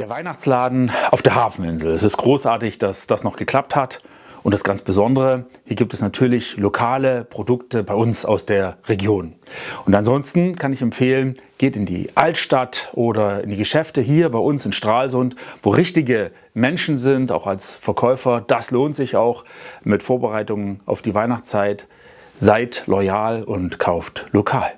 Der Weihnachtsladen auf der Hafeninsel. Es ist großartig, dass das noch geklappt hat. Und das ganz Besondere, hier gibt es natürlich lokale Produkte bei uns aus der Region. Und ansonsten kann ich empfehlen, geht in die Altstadt oder in die Geschäfte hier bei uns in Stralsund, wo richtige Menschen sind, auch als Verkäufer. Das lohnt sich auch mit Vorbereitungen auf die Weihnachtszeit. Seid loyal und kauft lokal.